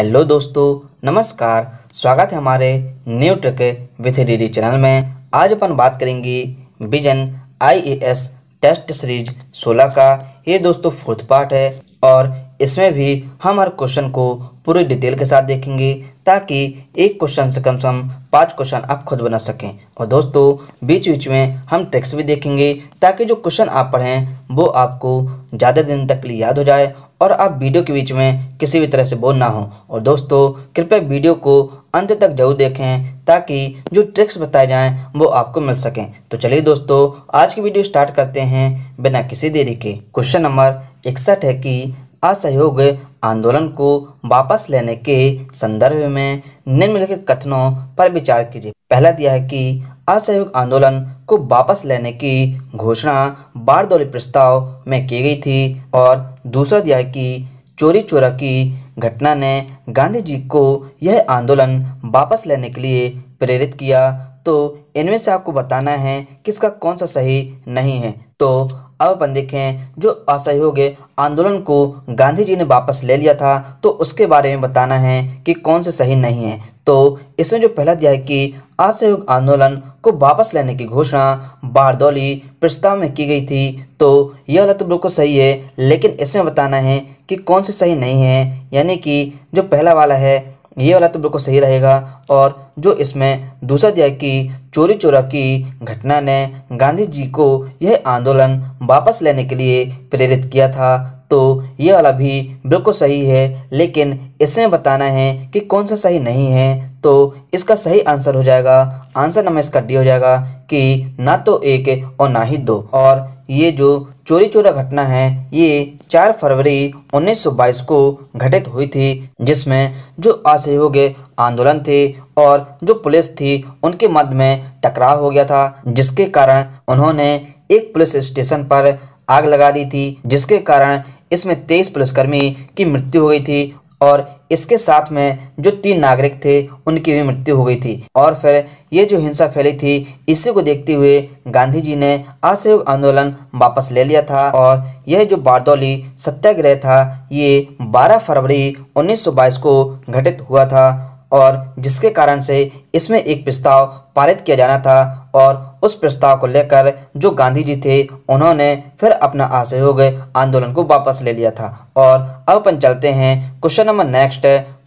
hello दोस्तों नमस्कार स्वागत है हमारे new truck with DD channel में आज अपन बात करेंगे विजन आईएएस टेस्ट सीरीज 16 का ये दोस्तों फोर्थ पार्ट है और इसमें भी हम हर क्वेश्चन को पूरी डिटेल के साथ देखेंगे ताकि एक क्वेश्चन से कम से कम पाँच क्वेश्चन आप खुद बना सकें और दोस्तों बीच बीच में हम टेक्स्ट भी देखेंगे ताकि जो क्वेश्चन आप पढ़ें वो आपको ज़्यादा दिन तक लिए याद हो जाए और आप वीडियो के बीच में किसी भी तरह से बोर ना हो और दोस्तों कृपया वीडियो को अंत तक जरूर देखें ताकि जो ट्रिक्स बताए जाएं वो आपको मिल सकें तो चलिए दोस्तों आज की वीडियो स्टार्ट करते हैं बिना किसी देरी के क्वेश्चन नंबर इकसठ है कि असहयोग आंदोलन को वापस लेने के संदर्भ में निम्नलिखित कथनों पर विचार कीजिए पहला दिया है कि असहयोग आंदोलन को वापस लेने की घोषणा बारदौली प्रस्ताव में की गई थी और दूसरा दिया है कि चोरी चोरा की घटना ने गांधी जी को यह आंदोलन वापस लेने के लिए प्रेरित किया तो इनमें से आपको बताना है किसका कौन सा सही नहीं है तो अब अपन देखें जो असहयोग आंदोलन को गांधी जी ने वापस ले लिया था तो उसके बारे में बताना है कि कौन से सही नहीं है तो इसमें जो पहला दिया है कि असहयोग आंदोलन को वापस लेने की घोषणा बारदौली प्रस्ताव में की गई थी तो यह गलत तो बिल्कुल सही है लेकिन इसमें बताना है कि कौन से सही नहीं है यानी कि जो पहला वाला है ये वाला तो बिल्कुल सही रहेगा और जो इसमें दूसरा दिया कि चोरी चोरा की घटना ने गांधी जी को यह आंदोलन वापस लेने के लिए प्रेरित किया था तो ये वाला भी बिल्कुल सही है लेकिन इसमें बताना है कि कौन सा सही नहीं है तो इसका सही आंसर हो जाएगा आंसर नंबर इसका डी हो जाएगा कि ना तो एक और ना ही दो और ये जो चोरी चोरा घटना है ये 4 फरवरी 1922 को घटित हुई थी जिसमें जो असहयोग आंदोलन थे और जो पुलिस थी उनके मध्य में टकराव हो गया था जिसके कारण उन्होंने एक पुलिस स्टेशन पर आग लगा दी थी जिसके कारण इसमें तेईस पुलिसकर्मी की मृत्यु हो गई थी और इसके साथ में जो तीन नागरिक थे उनकी भी मृत्यु हो गई थी और फिर ये जो हिंसा फैली थी इसी को देखते हुए गांधी जी ने असहयोग आंदोलन वापस ले लिया था और यह जो बारदौली सत्याग्रह था ये 12 फरवरी 1922 को घटित हुआ था और जिसके कारण से इसमें एक प्रस्ताव पारित किया जाना था और उस प्रस्ताव को लेकर जो गांधी जी थे उन्होंने फिर अपना असहयोग आंदोलन को वापस ले लिया था और अब अपन चलते हैं question number next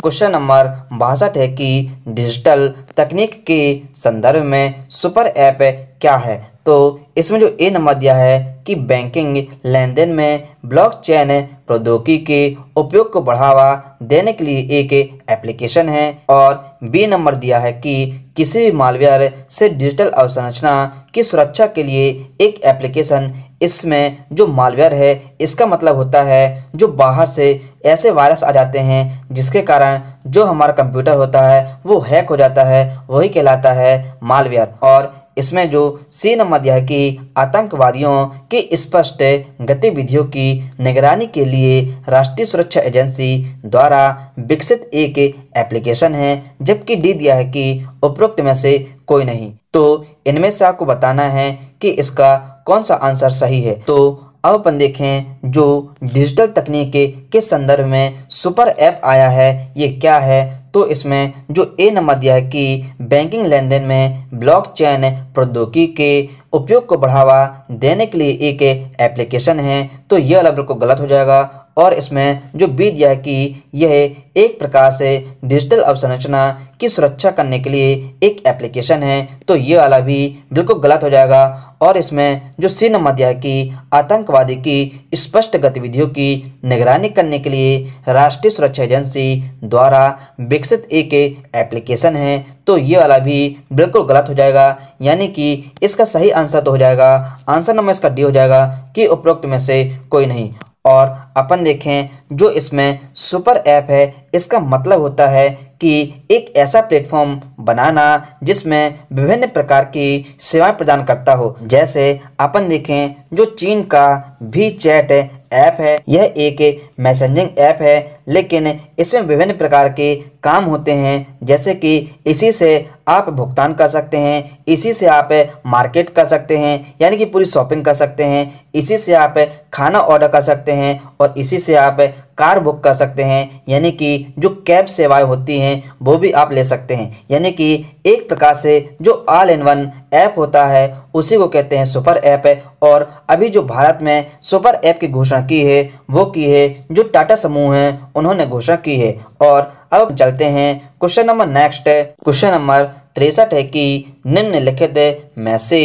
question number बासठ है कि डिजिटल तकनीक के संदर्भ में सुपर ऐप क्या है तो इसमें जो ए नंबर दिया है कि बैंकिंग लेन देन में ब्लॉकचेन प्रौद्योगिकी के उपयोग को बढ़ावा देने के लिए एक एप्लीकेशन है और बी नंबर दिया है कि किसी भी मालवेयर से डिजिटल अवसंरचना की सुरक्षा के लिए एक एप्लीकेशन इसमें जो मालवेयर है इसका मतलब होता है जो बाहर से ऐसे वायरस आ जाते हैं जिसके कारण जो हमारा कंप्यूटर होता है वो हैक हो जाता है वही कहलाता है मालवेयर और इसमें जो सी नंबर दिया है कि आतंकवादियों की स्पष्ट गतिविधियों की निगरानी के लिए राष्ट्रीय सुरक्षा एजेंसी द्वारा विकसित एक एप्लीकेशन है जबकि डी दिया है कि उपरोक्त में से कोई नहीं तो इनमें से आपको बताना है कि इसका कौन सा आंसर सही है तो अब अपन देखें जो डिजिटल तकनीक के, के संदर्भ में सुपर ऐप आया है ये क्या है तो इसमें जो ए नंबर दिया है कि बैंकिंग लेन देन में ब्लॉकचेन प्रौद्योगिकी के उपयोग को बढ़ावा देने के लिए एक एप्लीकेशन है तो यह वाला बिल्कुल गलत हो जाएगा और इसमें जो बी दिया कि यह एक प्रकार से डिजिटल अवसंरचना की सुरक्षा करने के लिए एक एप्लीकेशन है तो ये वाला भी बिल्कुल गलत हो जाएगा और इसमें जो सी नंबर दिया कि आतंकवादी की स्पष्ट गतिविधियों की निगरानी करने के लिए राष्ट्रीय सुरक्षा एजेंसी द्वारा विकसित एक एप्लीकेशन है तो ये वाला भी बिल्कुल गलत हो जाएगा यानी कि इसका सही आंसर तो हो जाएगा आंसर नंबर इसका डी हो जाएगा कि उपरोक्त में से कोई नहीं और अपन देखें जो इसमें सुपर ऐप है इसका मतलब होता है कि एक ऐसा प्लेटफॉर्म बनाना जिसमें विभिन्न प्रकार की सेवाएं प्रदान करता हो जैसे अपन देखें जो चीन का भी चैट ऐप है यह एक मैसेजिंग ऐप है लेकिन इसमें विभिन्न प्रकार के काम होते हैं जैसे कि इसी से आप भुगतान कर सकते हैं इसी से आप मार्केट कर सकते हैं यानी कि पूरी शॉपिंग कर सकते हैं इसी से आप खाना ऑर्डर कर सकते हैं और इसी से आप कार बुक कर सकते हैं यानी कि जो कैब सेवाएं होती हैं वो भी आप ले सकते हैं यानी कि एक प्रकार से जो ऑल इन वन ऐप होता है उसी को कहते हैं सुपर ऐप है और अभी जो भारत में सुपर ऐप की घोषणा की है वो की है जो टाटा समूह है उन्होंने घोषणा की है और अब चलते हैं question number next question number तिरसठ है कि निम्नलिखित में से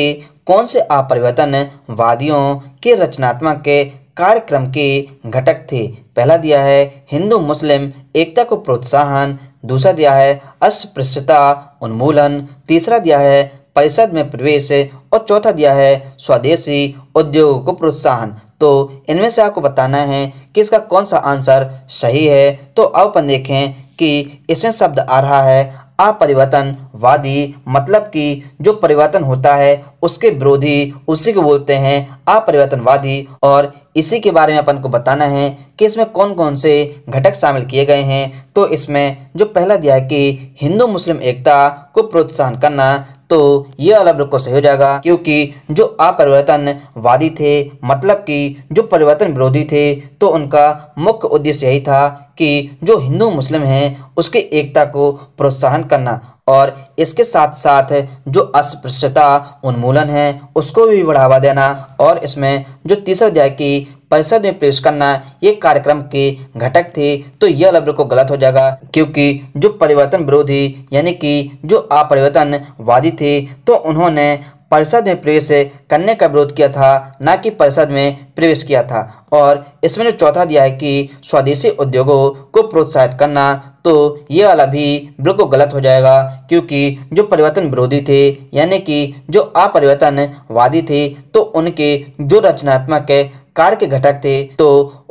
कौन से अपरिवर्तन वादियों के रचनात्मक कार्यक्रम के घटक थे पहला दिया है हिंदू मुस्लिम एकता को प्रोत्साहन दूसरा दिया है अस्पृश्यता उन्मूलन तीसरा दिया है परिषद में प्रवेश और चौथा दिया है स्वदेशी उद्योग को प्रोत्साहन तो इनमें से आपको बताना है कि इसका कौन सा आंसर सही है तो अब अपन देखें कि इसमें शब्द आ रहा है अपरिवर्तनवादी मतलब कि जो परिवर्तन होता है उसके विरोधी उसी को बोलते हैं अपरिवर्तनवादी और इसी के बारे में अपन को बताना है कि इसमें कौन कौन से घटक शामिल किए गए हैं तो इसमें जो पहला दिया है कि हिंदू मुस्लिम एकता को प्रोत्साहन करना तो ये वाला बिल्कुल सही हो जाएगा क्योंकि जो अपरिवर्तनवादी थे मतलब कि जो परिवर्तन विरोधी थे तो उनका मुख्य उद्देश्य यही था कि जो हिंदू मुस्लिम हैं उसकी एकता को प्रोत्साहन करना और इसके साथ साथ जो अस्पृश्यता उन्मूलन है उसको भी बढ़ावा देना और इसमें जो तीसरे अध्याय की परिषद में पेश करना एक कार्यक्रम के घटक थे तो यह लफ्ज को गलत हो जाएगा क्योंकि जो परिवर्तन विरोधी यानी कि जो अपरिवर्तनवादी थे तो उन्होंने परिषद में प्रवेश करने का विरोध किया था न कि परिषद में प्रवेश किया था और इसमें जो चौथा दिया है कि स्वदेशी उद्योगों को प्रोत्साहित करना तो ये वाला भी बिल्कुल गलत हो जाएगा क्योंकि जो परिवर्तन विरोधी थे यानी कि जो अपरिवर्तनवादी थे तो उनके जो रचनात्मक कार्य के घटक थे तो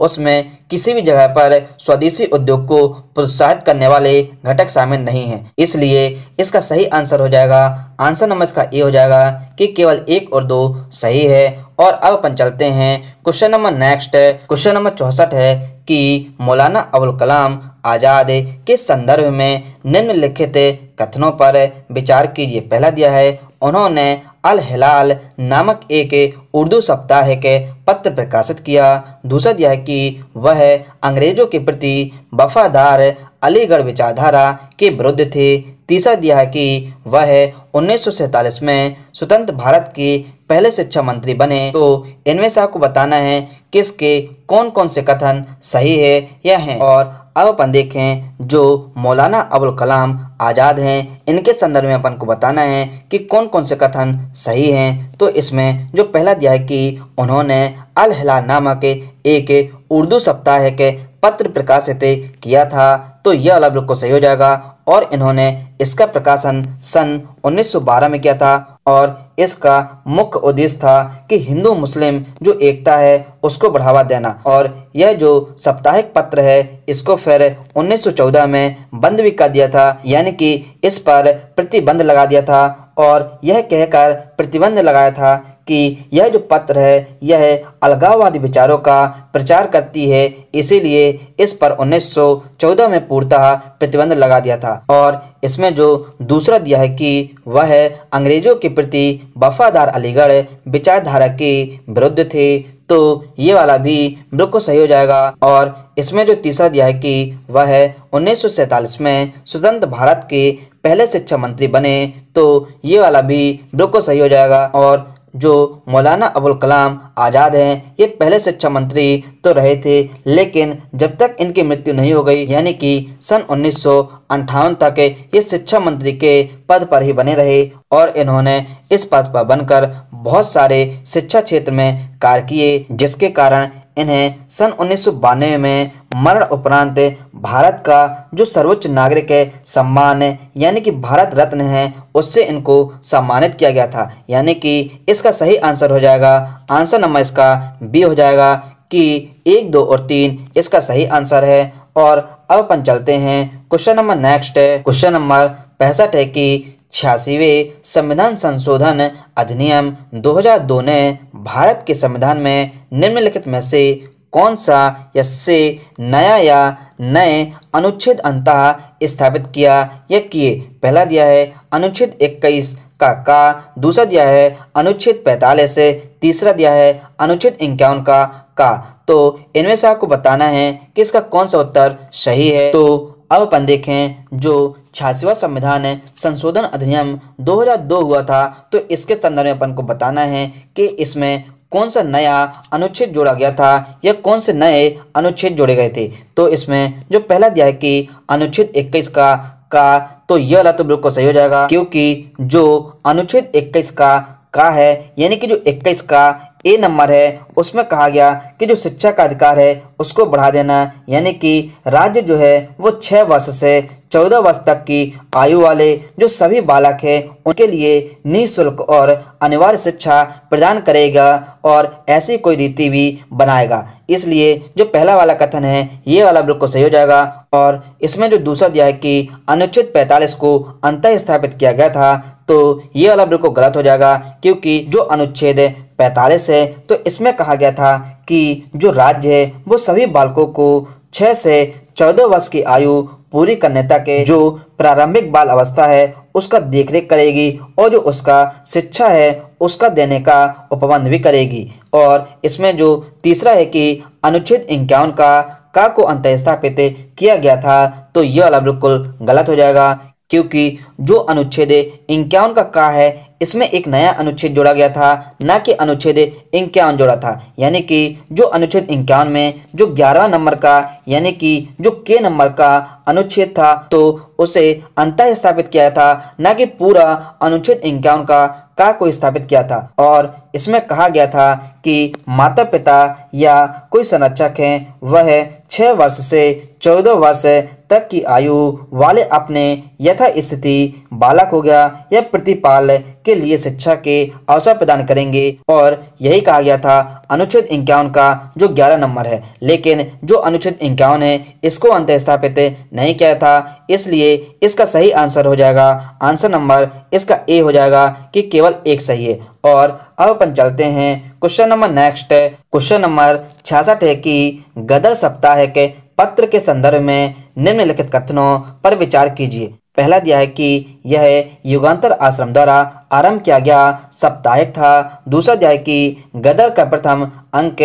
उसमें किसी भी जगह पर स्वदेशी उद्योग को प्रोत्साहित करने वाले घटक शामिल नहीं हैं इसलिए इसका सही आंसर हो जाएगा आंसर नंबर इसका ए हो जाएगा कि केवल एक और दो सही है और अब अपन चलते हैं question number next question number चौंसठ है कि मौलाना अबुल कलाम आज़ाद के संदर्भ में निम्नलिखित कथनों पर विचार कीजिए पहला दिया है उन्होंने अल हिलाल नामक एक उर्दू सप्ताह के पत्र प्रकाशित किया दूसरा यह कि वह अंग्रेज़ों के प्रति वफादार अलीगढ़ विचारधारा के विरुद्ध थे तीसरा दिया कि वह उन्नीस में स्वतंत्र भारत के पहले शिक्षा मंत्री बने तो इनमें से आपको बताना है किसके कौन कौन से कथन सही है या हैं और अब अपन देखें जो मौलाना अबुल कलाम आज़ाद हैं इनके संदर्भ में अपन को बताना है कि कौन कौन से कथन सही हैं तो इसमें जो पहला दिया है कि उन्होंने अल हिला नामक एक उर्दू सप्ताह के पत्र प्रकाशित किया था तो यह अलग को सही हो जाएगा और इन्होंने इसका प्रकाशन सन 1912 में किया था और इसका मुख्य उद्देश्य था कि हिंदू मुस्लिम जो एकता है उसको बढ़ावा देना और यह जो साप्ताहिक पत्र है इसको फिर 1914 में बंद भी कर दिया था यानी कि इस पर प्रतिबंध लगा दिया था और यह कहकर प्रतिबंध लगाया था कि यह जो पत्र है यह अलगाववादी विचारों का प्रचार करती है इसीलिए इस पर 1914 में पूर्णतः प्रतिबंध लगा दिया था और इसमें जो दूसरा दिया है कि वह अंग्रेजों के प्रति वफादार अलीगढ़ विचारधारा के विरुद्ध थे तो ये वाला भी बिल्कुल सही हो जाएगा और इसमें जो तीसरा दिया है कि वह उन्नीस में स्वतंत्र भारत के पहले शिक्षा मंत्री बने तो ये वाला भी बिल्कुल सही हो जाएगा और जो मौलाना अबुल कलाम आज़ाद हैं ये पहले शिक्षा अच्छा मंत्री तो रहे थे लेकिन जब तक इनकी मृत्यु नहीं हो गई यानी कि सन उन्नीस तक ये शिक्षा मंत्री के पद पर ही बने रहे और इन्होंने इस पद पर बनकर बहुत सारे शिक्षा क्षेत्र में कार्य किए जिसके कारण इन्हें सन उन्नीस में मरण उपरांत भारत का जो सर्वोच्च नागरिक है सम्मान है यानी कि भारत रत्न है उससे इनको सम्मानित किया गया था यानी कि इसका सही आंसर हो जाएगा आंसर नंबर इसका बी हो जाएगा कि एक दो और तीन इसका सही आंसर है और अब अपन चलते हैं क्वेश्चन नंबर नेक्स्ट है क्वेश्चन नंबर पैंसठ है कि छियासीवे संविधान संशोधन अधिनियम 2002 ने भारत के संविधान में निम्नलिखित में से कौन सा या से नया या नए अनुच्छेद अंतः स्थापित किया या किए पहला दिया है अनुच्छेद इक्कीस का का दूसरा दिया है अनुच्छेद पैंतालीस से तीसरा दिया है अनुच्छेद इक्यावन का का तो इनमें से आपको बताना है कि इसका कौन सा उत्तर सही है तो अब अपन देखें जो छियासीवा संविधान है संशोधन अधिनियम 2002 हुआ था तो इसके संदर्भ में अपन को बताना है कि इसमें कौन सा नया अनुच्छेद जोड़ा गया था या कौन से नए अनुच्छेद जोड़े गए थे तो इसमें जो पहला दिया है कि अनुच्छेद इक्कीस का का तो यह वाला तो बिल्कुल सही हो जाएगा क्योंकि जो अनुच्छेद इक्कीस का का है यानी कि जो इक्कीस का ए नंबर है उसमें कहा गया कि जो शिक्षा का अधिकार है उसको बढ़ा देना यानी कि राज्य जो है वो छः वर्ष से चौदह वर्ष तक की आयु वाले जो सभी बालक हैं उनके लिए निःशुल्क और अनिवार्य शिक्षा प्रदान करेगा और ऐसी कोई रीति भी बनाएगा इसलिए जो पहला वाला कथन है ये वाला बिल्कुल सही हो जाएगा और इसमें जो दूसरा दिया है कि अनुच्छेद 45 को अंत स्थापित किया गया था तो ये वाला बिल्कुल गलत हो जाएगा क्योंकि जो अनुच्छेद पैंतालीस है तो इसमें कहा गया था कि जो राज्य है वो सभी बालकों को छः से चौदह वर्ष की आयु पूरी कन्याता के जो प्रारंभिक बाल अवस्था है उसका देखरेख करेगी और जो उसका शिक्षा है उसका देने का उपबंध भी करेगी और इसमें जो तीसरा है कि अनुच्छेद इक्यावन का का को अंत स्थापित किया गया था तो यह वाला बिल्कुल गलत हो जाएगा क्योंकि जो अनुच्छेद इक्यावन का का है इसमें एक नया अनुच्छेद जोड़ा गया था न कि अनुच्छेद इक्यावन जोड़ा था यानी कि जो अनुच्छेद इक्यावन में जो ग्यारहवा नंबर का यानी कि जो के नंबर का अनुच्छेद था तो उसे अंत स्थापित किया था न कि पूरा अनुच्छेद इक्यावन का का कोई स्थापित किया था और इसमें कहा गया था कि माता पिता या कोई संरक्षक हैं वह छः वर्ष से चौदह वर्ष तक की आयु वाले अपने यथास्थिति बालक हो गया या प्रतिपाल के लिए शिक्षा के अवसर प्रदान करेंगे और यही कहा गया था अनुच्छेद इक्यावन का जो ग्यारह नंबर है लेकिन जो अनुच्छेद इक्यावन है इसको अंत स्थापित नहीं किया था इसलिए इसका सही आंसर हो जाएगा आंसर नंबर इसका ए हो जाएगा कि केवल एक सही है और अब अपन चलते हैं question number next question number छियासठ है कि गदर सप्ताह के पत्र के संदर्भ में निम्नलिखित कथनों पर विचार कीजिए पहला दिया है कि यह युगांतर आश्रम द्वारा आरंभ किया गया साप्ताहिक था दूसरा दिया है कि गदर का प्रथम अंक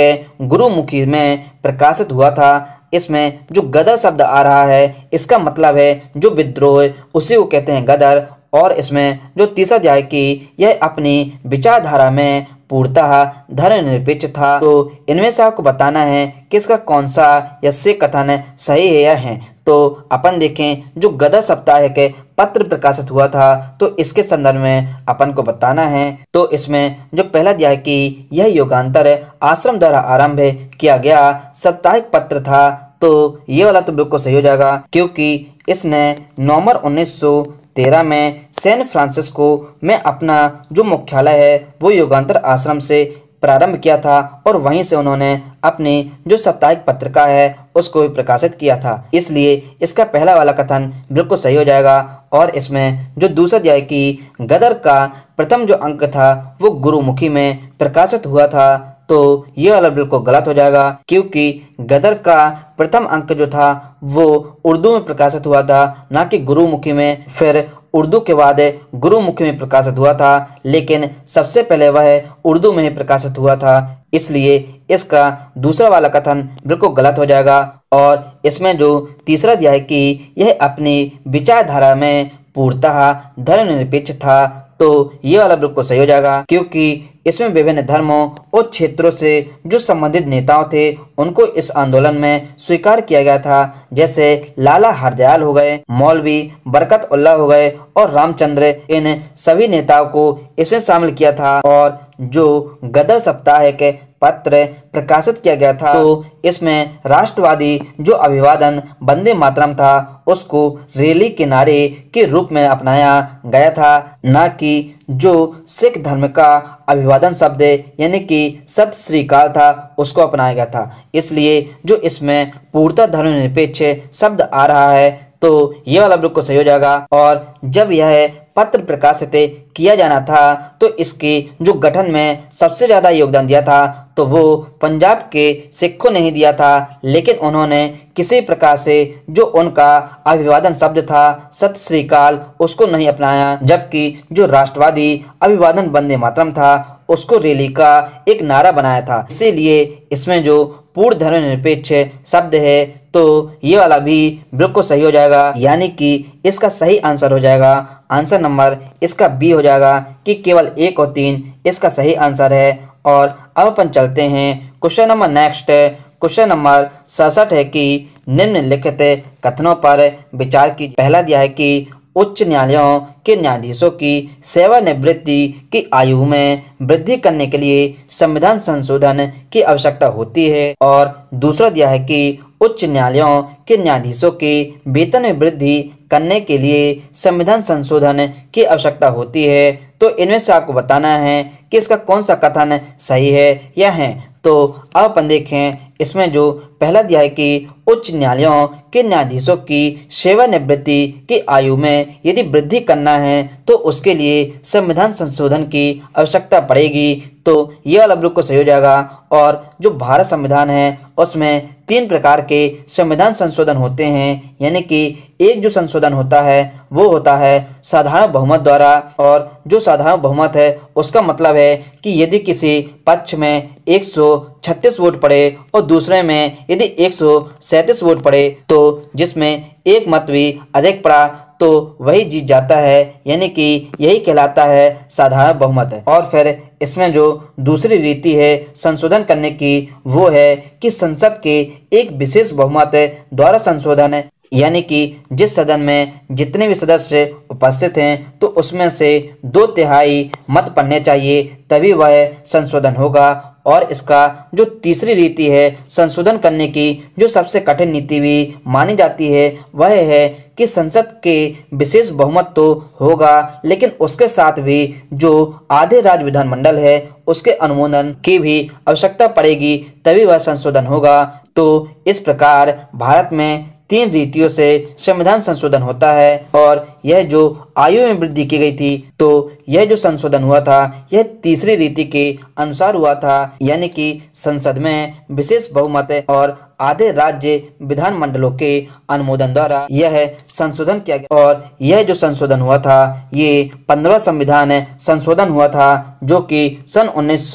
गुरुमुखी में प्रकाशित हुआ था इसमें जो गदर शब्द आ रहा है इसका मतलब है जो विद्रोह उसी को कहते हैं गदर और इसमें जो तीसरा दिया है कि यह अपनी विचारधारा में पूर्णतः धर्मनिरपेक्ष था तो इनमें से आपको बताना है कि इसका कौन सा यसे कथन सही है या है तो अपन देखें जो गदा सप्ताह के पत्र प्रकाशित हुआ था तो इसके संदर्भ में अपन को बताना है तो इसमें जो पहला दिया कि यह योगांतर आश्रम द्वारा आरंभ किया गया साप्ताहिक पत्र था तो ये वाला तो बिल्कुल सही हो जाएगा क्योंकि इसने नवंबर उन्नीस 2013 में सैन फ्रांसिस्को में अपना जो मुख्यालय है वो योगांतर आश्रम से प्रारंभ किया था और वहीं से उन्होंने अपनी जो साप्ताहिक पत्रिका है उसको भी प्रकाशित किया था इसलिए इसका पहला वाला कथन बिल्कुल सही हो जाएगा और इसमें जो दूसरा अध्याय की गदर का प्रथम जो अंक था वो गुरुमुखी में प्रकाशित हुआ था तो ये वाला बिल्कुल गलत हो जाएगा क्योंकि गदर का प्रथम अंक जो था वो उर्दू में प्रकाशित हुआ था ना कि गुरुमुखी में फिर उर्दू के बाद गुरुमुखी में प्रकाशित हुआ था लेकिन सबसे पहले वह उर्दू में ही प्रकाशित हुआ था इसलिए इसका दूसरा वाला कथन बिल्कुल गलत हो जाएगा और इसमें जो तीसरा दिया है कि यह अपनी विचारधारा में पूर्णतः धर्मनिरपेक्ष था तो ये वाला बिल्कुल सही हो जाएगा क्योंकि इसमें विभिन्न धर्मों और क्षेत्रों से जो संबंधित नेताओं थे उनको इस आंदोलन में स्वीकार किया गया था जैसे लाला हरदयाल हो गए मौलवी बरकत उल्लाह हो गए और रामचंद्र इन सभी नेताओं को इसमें शामिल किया था और जो गदर सप्ताह के पत्र प्रकाशित किया गया था तो इसमें राष्ट्रवादी जो अभिवादन बंदे मातरम था उसको रैली के नारे के रूप में अपनाया गया था न कि जो सिख धर्म का अभिवादन शब्द यानी कि सत श्रीकाल था उसको अपनाया गया था इसलिए जो इसमें पूर्णतः धर्मनिरपेक्ष शब्द आ रहा है तो ये वाला बिल्कुल सही हो जाएगा और जब यह पत्र प्रकाशित किया जाना था तो इसके जो गठन में सबसे ज़्यादा योगदान दिया था तो वो पंजाब के सिखों ने ही दिया था लेकिन उन्होंने किसी प्रकार से जो उनका अभिवादन शब्द था सत श्रीकाल उसको नहीं अपनाया जबकि जो राष्ट्रवादी अभिवादन बंदे मातरम था उसको रैली का एक नारा बनाया था इसीलिए इसमें जो पूर्ण धर्मनिरपेक्ष शब्द है तो ये वाला भी बिल्कुल सही हो जाएगा यानी कि इसका सही आंसर हो जाएगा आंसर नंबर इसका बी हो जाएगा कि केवल एक और तीन इसका सही आंसर है और अब अपन चलते हैं question number next question number सड़सठ है कि निम्नलिखित कथनों पर विचार की पहला दिया है कि उच्च न्यायालयों के न्यायाधीशों की सेवानिवृत्ति की आयु में वृद्धि करने के लिए संविधान संशोधन की आवश्यकता होती है और दूसरा दिया है कि उच्च न्यायालयों के न्यायाधीशों के वेतन में वृद्धि करने के लिए संविधान संशोधन की आवश्यकता होती है तो इनमें से आपको बताना है कि इसका कौन सा कथन सही है या है तो अब अपन देखें इसमें जो पहला दिया है कि उच्च न्यायालयों के न्यायाधीशों की सेवानिवृत्ति की आयु में यदि वृद्धि करना है तो उसके लिए संविधान संशोधन की आवश्यकता पड़ेगी तो यह अलग को सही हो जाएगा और जो भारत संविधान है उसमें तीन प्रकार के संविधान संशोधन होते हैं यानी कि एक जो संशोधन होता है वो होता है साधारण बहुमत द्वारा और जो साधारण बहुमत है उसका मतलब है कि यदि किसी पक्ष में 136 वोट पड़े और दूसरे में यदि एक वोट पड़े तो जिसमें एक मत भी अधिक पड़ा तो वही जीत जाता है यानी कि यही कहलाता है साधारण बहुमत और फिर इसमें जो दूसरी रीति है संशोधन करने की वो है कि संसद के एक विशेष बहुमत द्वारा संशोधन यानी कि जिस सदन में जितने भी सदस्य उपस्थित हैं तो उसमें से दो तिहाई मत पड़ने चाहिए तभी वह संशोधन होगा और इसका जो तीसरी रीति है संशोधन करने की जो सबसे कठिन नीति भी मानी जाती है वह है कि संसद के विशेष बहुमत तो होगा लेकिन उसके साथ भी जो आधे राज्य विधानमंडल है उसके अनुमोदन की भी आवश्यकता पड़ेगी तभी वह संशोधन होगा तो इस प्रकार भारत में तीन रीतियों से संविधान संशोधन होता है और यह जो आयु में वृद्धि की गई थी तो यह जो संशोधन हुआ था यह तीसरी रीति के अनुसार हुआ था यानी कि संसद में विशेष बहुमत और आधे राज्य विधान मंडलों के अनुमोदन द्वारा यह संशोधन किया गया और यह जो संशोधन हुआ था ये पंद्रह संविधान संशोधन हुआ था जो कि सन उन्नीस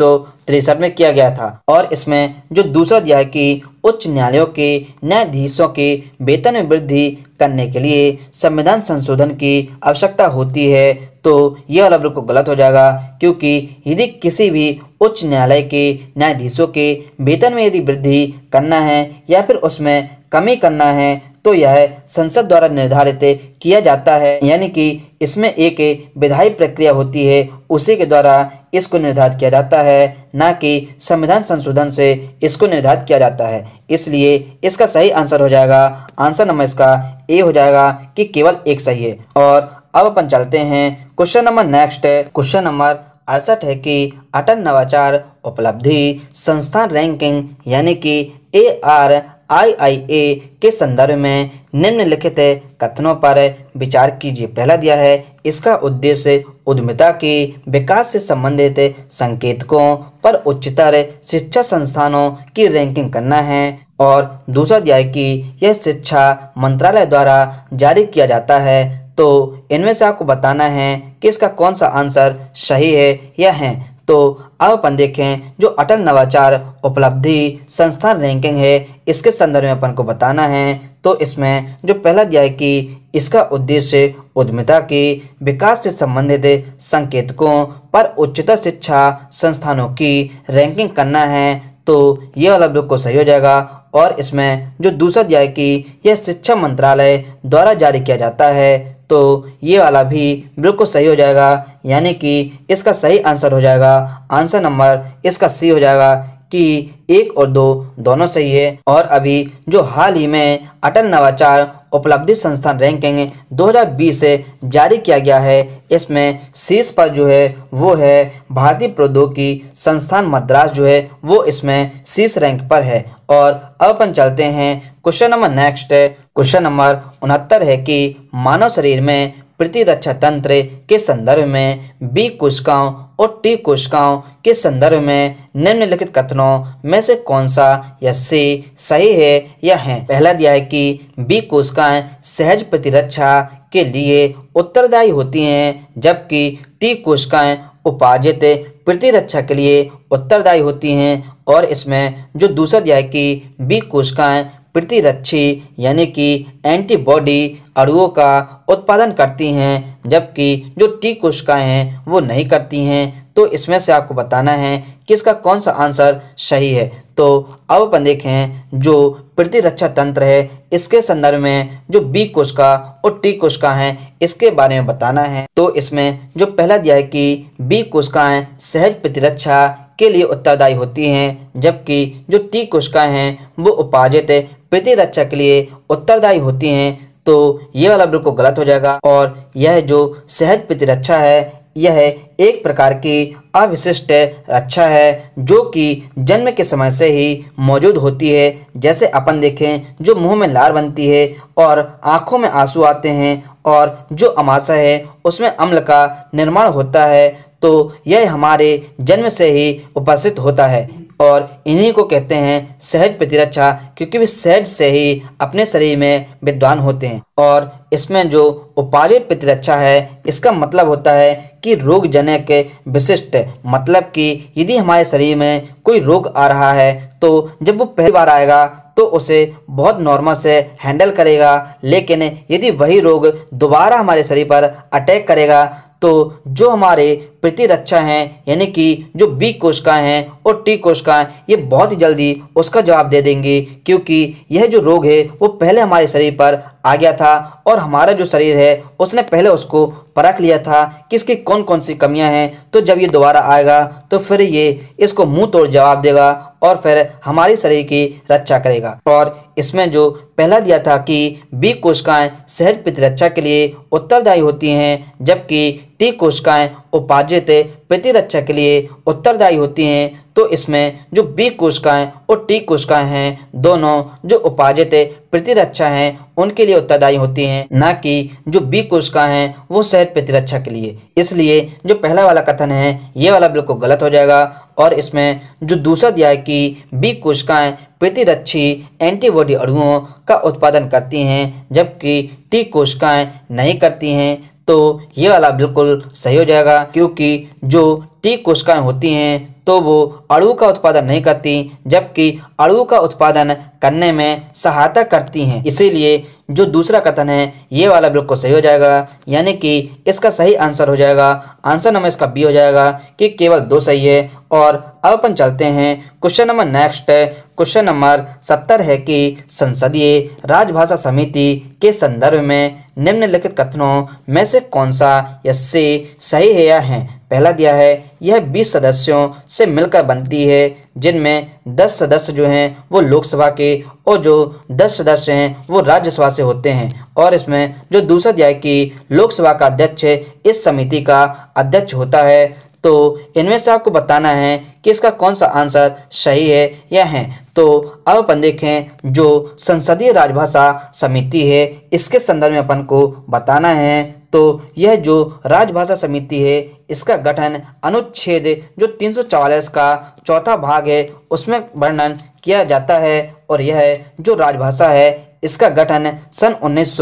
में किया गया था और इसमें जो दूसरा दिया है कि उच्च न्यायालयों के न्यायाधीशों के वेतन में वृद्धि करने के लिए संविधान संशोधन की आवश्यकता होती है तो ये वाला बिल्कुल गलत हो जाएगा क्योंकि यदि किसी भी उच्च न्यायालय के न्यायाधीशों के वेतन में यदि वृद्धि करना है या फिर उसमें कमी करना है तो यह संसद द्वारा निर्धारित किया जाता है यानी कि इसमें एक विधायी प्रक्रिया होती है उसी के द्वारा इसको निर्धारित किया जाता है ना कि संविधान संशोधन से इसको निर्धारित किया जाता है इसलिए इसका सही आंसर हो जाएगा आंसर नंबर इसका ए हो जाएगा कि केवल एक सही है और अब अपन चलते हैं क्वेश्चन नंबर नेक्स्ट है क्वेश्चन नंबर अड़सठ है कि अटल नवाचार उपलब्धि संस्थान रैंकिंग यानी कि ए आर आई आई ए के संदर्भ में निम्नलिखित कथनों पर विचार कीजिए पहला दिया है इसका उद्देश्य उद्यमिता के विकास से संबंधित संकेतकों पर उच्चतर शिक्षा संस्थानों की रैंकिंग करना है और दूसरा दिया है कि यह शिक्षा मंत्रालय द्वारा जारी किया जाता है तो इनमें से आपको बताना है कि इसका कौन सा आंसर सही है या है तो अब अपन देखें जो अटल नवाचार उपलब्धि संस्थान रैंकिंग है इसके संदर्भ में अपन को बताना है तो इसमें जो पहला दिया है कि इसका उद्देश्य उद्यमिता की विकास से संबंधित संकेतकों पर उच्चतर शिक्षा संस्थानों की रैंकिंग करना है तो ये वाला बिल्कुल सही हो जाएगा और इसमें जो दूसरा दिया है कि यह शिक्षा मंत्रालय द्वारा जारी किया जाता है तो ये वाला भी बिल्कुल सही हो जाएगा यानी कि इसका सही आंसर हो जाएगा आंसर नंबर इसका सी हो जाएगा कि एक और दो दोनों सही है और अभी जो हाल ही में अटल नवाचार उपलब्धि संस्थान रैंकिंग 2020 से जारी किया गया है इसमें शीर्ष पर जो है वो है भारतीय प्रौद्योगिकी संस्थान मद्रास जो है वो इसमें शीर्ष रैंक पर है और अब अपन चलते हैं क्वेश्चन नंबर नेक्स्ट है क्वेश्चन नंबर उनहत्तर है कि मानव शरीर में प्रतिरक्षा तंत्र के संदर्भ में बी कोशिकाओं और टी कोशिकाओं के संदर्भ में निम्नलिखित कथनों में से कौन सा या सी सही है या है पहला दिया है कि बी कोशिकाएं सहज प्रतिरक्षा के लिए उत्तरदायी होती हैं जबकि टी कोशिकाएं उपार्जित प्रतिरक्षा के लिए उत्तरदायी होती हैं और इसमें जो दूसरा दिया है कि बी कोशिकाएं प्रतिरक्षी यानी कि एंटीबॉडी अड़ुओं का उत्पादन करती हैं जबकि जो टी कोशिकाएं हैं वो नहीं करती हैं तो इसमें से आपको बताना है कि इसका कौन सा आंसर सही है तो अब अपन देखें जो प्रतिरक्षा तंत्र है इसके संदर्भ में जो बी कोशिका और टी कोशिका हैं इसके बारे में बताना है तो इसमें जो पहला दिया है कि बी कोशिकाएं सहज प्रतिरक्षा के लिए उत्तरदायी होती हैं जबकि जो टी कोशिकाएं हैं वो उपार्जित प्रतिरक्षा के लिए उत्तरदायी होती हैं तो ये वाला बिल्कुल गलत हो जाएगा और यह जो सहज प्रतिरक्षा है यह एक प्रकार की अविशिष्ट रक्षा है जो कि जन्म के समय से ही मौजूद होती है जैसे अपन देखें जो मुंह में लार बनती है और आंखों में आंसू आते हैं और जो अमाशा है उसमें अम्ल का निर्माण होता है तो यह हमारे जन्म से ही उपस्थित होता है और इन्हीं को कहते हैं सहज प्रतिरक्षा क्योंकि वे सहज से ही अपने शरीर में विद्वान होते हैं और इसमें जो उपार्जित प्रतिरक्षा है इसका मतलब होता है कि रोग जनक विशिष्ट मतलब कि यदि हमारे शरीर में कोई रोग आ रहा है तो जब वो पहली बार आएगा तो उसे बहुत नॉर्मल से हैंडल करेगा लेकिन यदि वही रोग दोबारा हमारे शरीर पर अटैक करेगा तो जो हमारे प्रतिरक्षा अच्छा हैं यानी कि जो बी कोशिका हैं और टी कोशिकाएं ये बहुत ही जल्दी उसका जवाब दे देंगी क्योंकि यह जो रोग है वो पहले हमारे शरीर पर आ गया था और हमारा जो शरीर है उसने पहले उसको परख लिया था कि इसकी कौन कौन सी कमियां हैं तो जब ये दोबारा आएगा तो फिर ये इसको मुंह तोड़ जवाब देगा और फिर हमारे शरीर की रक्षा करेगा और इसमें जो पहला दिया था कि बी कोशिकाएं शहर प्रतिरक्षा के लिए उत्तरदायी होती हैं जबकि टी कोशिकाएं उपार्जित प्रतिरक्षा के लिए उत्तरदायी होती हैं तो इसमें जो बी कोशिकाएं और टी कोशिकाएं हैं दोनों जो उपार्जित प्रतिरक्षा हैं उनके लिए उत्तरदायी होती हैं ना कि जो बी कोशिकाएं हैं वो सहज प्रतिरक्षा के लिए इसलिए जो पहला वाला कथन है ये वाला बिल्कुल गलत हो जाएगा और इसमें जो दूसरा दिया है कि बी कोशिकाएं प्रतिरक्षी एंटीबॉडी अड़ुओं का उत्पादन करती हैं जबकि टी कोशिकाएं नहीं करती हैं तो ये वाला बिल्कुल सही हो जाएगा क्योंकि जो टी कोशिकाएं होती हैं तो वो अड़ू का उत्पादन नहीं करती जबकि अड़ू का उत्पादन करने में सहायता करती हैं इसीलिए जो दूसरा कथन है ये वाला बिल्कुल सही हो जाएगा यानी कि इसका सही आंसर हो जाएगा आंसर नंबर इसका बी हो जाएगा कि केवल दो सही है और अब अपन चलते हैं question number next question number सत्तर है कि संसदीय राजभाषा समिति के संदर्भ में निम्नलिखित कथनों में से कौन सा यसे सही है या है पहला दिया है यह 20 सदस्यों से मिलकर बनती है जिनमें 10 सदस्य जो हैं वो लोकसभा के और जो 10 सदस्य हैं वो राज्यसभा से होते हैं और इसमें जो दूसरा दिया है कि लोकसभा का अध्यक्ष इस समिति का अध्यक्ष होता है तो इनमें से आपको बताना है कि इसका कौन सा आंसर सही है या है तो अब अपन देखें जो संसदीय राजभाषा समिति है इसके संदर्भ में अपन को बताना है तो यह जो राजभाषा समिति है इसका गठन अनुच्छेद जो तीन का चौथा भाग है उसमें वर्णन किया जाता है और यह जो राजभाषा है इसका गठन सन उन्नीस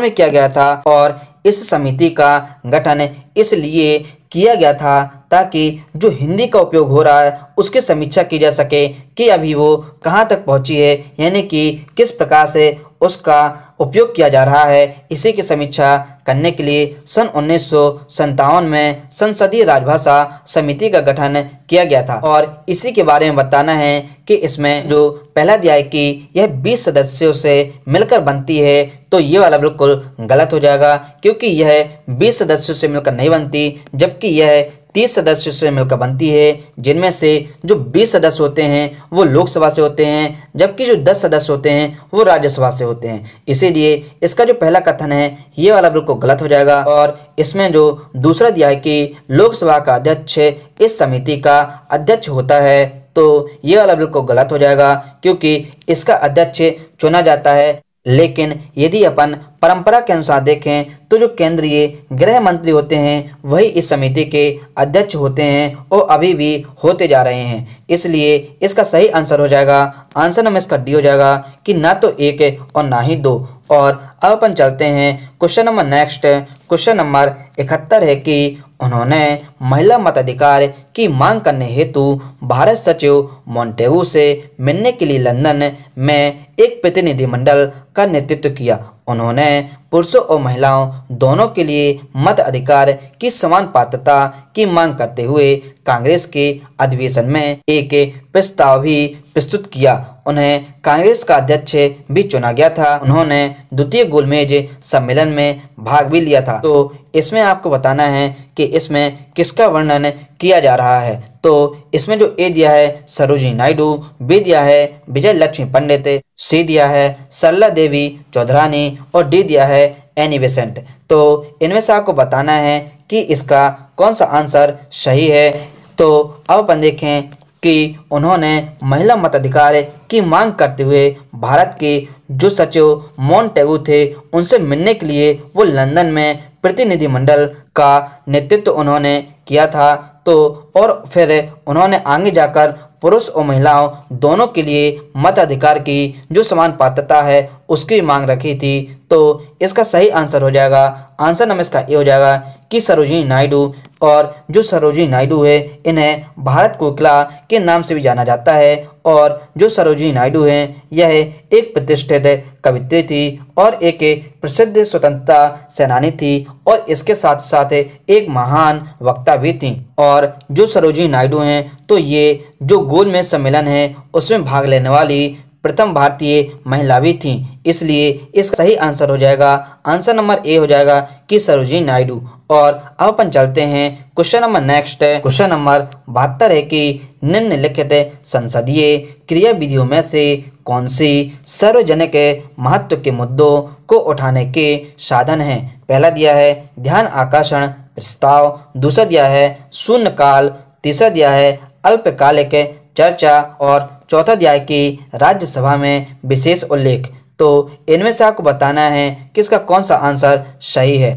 में किया गया था और इस समिति का गठन इसलिए किया गया था ताकि जो हिंदी का उपयोग हो रहा है उसकी समीक्षा की जा सके कि अभी वो कहाँ तक पहुँची है यानी कि किस प्रकार से उसका उपयोग किया जा रहा है इसी की समीक्षा करने के लिए सन उन्नीस में संसदीय राजभाषा समिति का गठन किया गया था और इसी के बारे में बताना है कि इसमें जो पहला दिया है कि यह 20 सदस्यों से मिलकर बनती है तो ये वाला बिल्कुल गलत हो जाएगा क्योंकि यह 20 सदस्यों से मिलकर नहीं बनती जबकि यह तीस सदस्यों से मिलकर बनती है जिनमें से जो बीस सदस्य होते हैं वो लोकसभा से होते हैं जबकि जो दस सदस्य होते हैं वो राज्यसभा से होते हैं इसीलिए इसका जो पहला कथन है ये वाला बिल्कुल गलत हो जाएगा और इसमें जो दूसरा दिया है कि लोकसभा का अध्यक्ष इस समिति का अध्यक्ष होता है तो ये वाला बिल्कुल गलत हो जाएगा क्योंकि इसका अध्यक्ष चुना जाता है लेकिन यदि अपन परंपरा के अनुसार देखें तो जो केंद्रीय गृह मंत्री होते हैं वही इस समिति के अध्यक्ष होते हैं और अभी भी होते जा रहे हैं इसलिए इसका सही आंसर हो जाएगा आंसर नंबर इसका डी हो जाएगा कि ना तो एक और ना ही दो और अब अपन चलते हैं question number next question number इकहत्तर है कि उन्होंने महिला मताधिकार की मांग करने हेतु भारत सचिव मोन्टेगो से मिलने के लिए लंदन में एक प्रतिनिधिमंडल का नेतृत्व किया उन्होंने पुरुषों और महिलाओं दोनों के लिए मत अधिकार की समान पात्रता की मांग करते हुए कांग्रेस के अधिवेशन में एक प्रस्ताव भी प्रस्तुत किया उन्हें कांग्रेस का अध्यक्ष भी चुना गया था उन्होंने द्वितीय गोलमेज सम्मेलन में भाग भी लिया था तो इसमें आपको बताना है कि इसमें किसका वर्णन किया जा रहा है तो इसमें जो ए दिया है सरोजी नायडू बी दिया है विजय लक्ष्मी पंडित सी दिया है सरला देवी चौधरानी और डी दिया है एनिवेसेंट तो इनमें से आपको बताना है कि इसका कौन सा आंसर सही है तो अब अपन देखें कि उन्होंने महिला मताधिकार की मांग करते हुए भारत के जो सचिव मोन टेगू थे उनसे मिलने के लिए वो लंदन में प्रतिनिधिमंडल का नेतृत्व उन्होंने किया था तो और फिर उन्होंने आगे जाकर पुरुष और महिलाओं दोनों के लिए मताधिकार की जो समान पात्रता है उसकी मांग रखी थी तो इसका सही आंसर हो जाएगा आंसर नंबर इसका ए हो जाएगा कि सरोजिनी नायडू और जो सरोजिनी नायडू है इन्हें भारत कोकिला के नाम से भी जाना जाता है और जो सरोजिनी नायडू हैं यह एक प्रतिष्ठित कवित्री थी और एक प्रसिद्ध स्वतंत्रता सेनानी थी और इसके साथ साथ एक महान वक्ता भी थी और जो सरोजिनी नायडू हैं तो ये जो गोल में सम्मेलन है उसमें भाग लेने वाली प्रथम भारतीय महिला भी थी इसलिए इसका सही आंसर हो जाएगा आंसर नंबर ए हो जाएगा कि सरोजी नायडू और अब अपन चलते हैं क्वेश्चन नंबर नेक्स्ट है क्वेश्चन नंबर बहत्तर है कि निम्नलिखित संसदीय क्रियाविधियों में से कौन सी सार्वजनिक महत्व के मुद्दों को उठाने के साधन हैं पहला दिया है ध्यान आकर्षण प्रस्ताव दूसरा दिया है शून्यकाल तीसरा दिया है अल्पकालिक चर्चा और चौथा अध्याय की राज्यसभा में विशेष उल्लेख तो इनमें से आपको बताना है कि इसका कौन सा आंसर सही है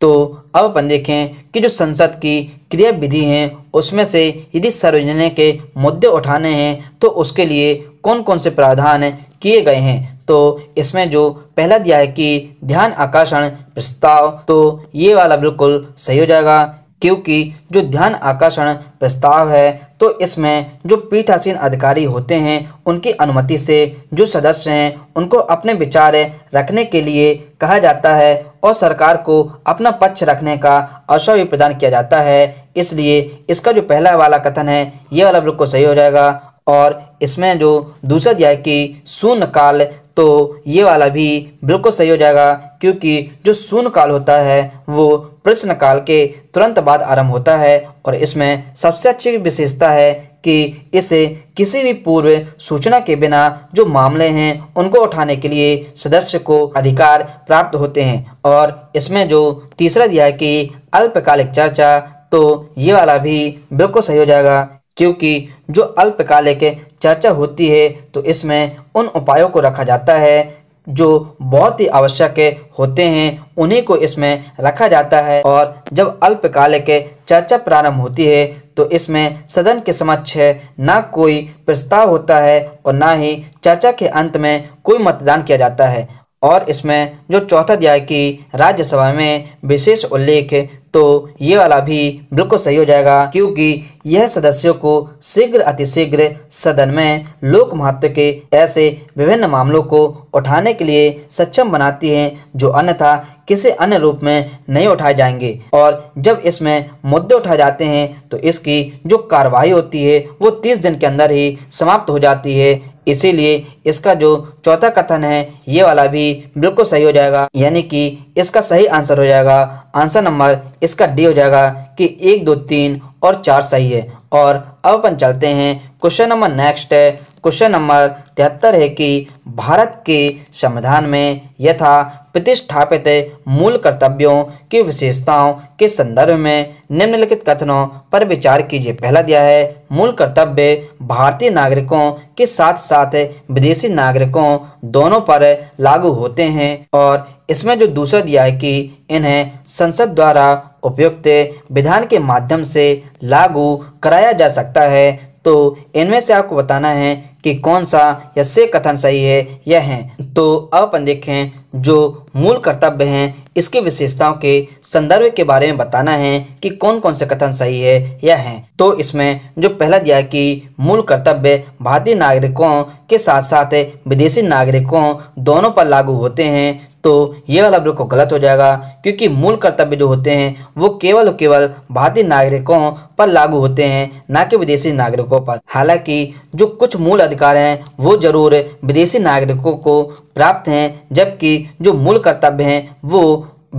तो अब अपन देखें कि जो संसद की क्रियाविधि है उसमें से यदि सार्वजनिक के मुद्दे उठाने हैं तो उसके लिए कौन कौन से प्रावधान किए गए हैं तो इसमें जो पहला दिया है कि ध्यान आकर्षण प्रस्ताव तो ये वाला बिल्कुल सही हो जाएगा क्योंकि जो ध्यान आकर्षण प्रस्ताव है तो इसमें जो पीठासीन अधिकारी होते हैं उनकी अनुमति से जो सदस्य हैं उनको अपने विचार रखने के लिए कहा जाता है और सरकार को अपना पक्ष रखने का अवसर भी प्रदान किया जाता है इसलिए इसका जो पहला वाला कथन है ये वाला बिल्कुल सही हो जाएगा और इसमें जो दूसरा दिया है कि शून्यकाल तो ये वाला भी बिल्कुल सही हो जाएगा क्योंकि जो शून्य काल होता है वो प्रश्न काल के तुरंत बाद आरंभ होता है और इसमें सबसे अच्छी विशेषता है कि इसे किसी भी पूर्व सूचना के बिना जो मामले हैं उनको उठाने के लिए सदस्य को अधिकार प्राप्त होते हैं और इसमें जो तीसरा दिया है कि अल्पकालिक चर्चा तो ये वाला भी बिल्कुल सही हो जाएगा क्योंकि जो अल्पकालिक चर्चा होती है तो इसमें उन उपायों को रखा जाता है जो बहुत ही आवश्यक होते हैं उन्हीं को इसमें रखा जाता है और जब अल्पकाल के चर्चा प्रारंभ होती है तो इसमें सदन के समक्ष ना कोई प्रस्ताव होता है और ना ही चर्चा के अंत में कोई मतदान किया जाता है और इसमें जो चौथा अध्याय की राज्यसभा में विशेष उल्लेख तो ये वाला भी बिल्कुल सही हो जाएगा क्योंकि यह सदस्यों को शीघ्र अतिशीघ्र सदन में लोक महत्व के ऐसे विभिन्न मामलों को उठाने के लिए सक्षम बनाती है जो अन्यथा किसी अन्य रूप में नहीं उठाए जाएंगे और जब इसमें मुद्दे उठाए जाते हैं तो इसकी जो कार्रवाई होती है वो तीस दिन के अंदर ही समाप्त हो जाती है इसीलिए इसका जो चौथा कथन है ये वाला भी बिल्कुल सही हो जाएगा यानी कि इसका सही आंसर हो जाएगा आंसर नंबर इसका डी हो जाएगा कि एक दो तीन और चार सही है और अब अपन चलते हैं क्वेश्चन नंबर नेक्स्ट है क्वेश्चन नंबर तिहत्तर है कि भारत के संविधान में यथा प्रतिष्ठापित मूल कर्तव्यों की विशेषताओं के संदर्भ में निम्नलिखित कथनों पर विचार कीजिए पहला दिया है मूल कर्तव्य भारतीय नागरिकों के साथ साथ विदेशी नागरिकों दोनों पर लागू होते हैं और इसमें जो दूसरा दिया है कि इन्हें संसद द्वारा उपयुक्त विधान के माध्यम से लागू कराया जा सकता है तो इनमें से आपको बताना है कि कौन सा या से कथन सही है यह है तो अब अपन देखें जो मूल कर्तव्य हैं इसके विशेषताओं के संदर्भ के बारे में बताना है कि कौन कौन से कथन सही है यह है तो इसमें जो पहला दिया कि मूल कर्तव्य भारतीय नागरिकों के साथ साथ विदेशी नागरिकों दोनों पर लागू होते हैं तो ये वाला बिल्कुल गलत हो जाएगा क्योंकि मूल कर्तव्य जो होते हैं वो केवल और केवल भारतीय नागरिकों पर लागू होते हैं ना कि विदेशी नागरिकों पर हालांकि जो कुछ मूल अधिकार हैं वो जरूर विदेशी नागरिकों को प्राप्त हैं जबकि जो मूल कर्तव्य हैं वो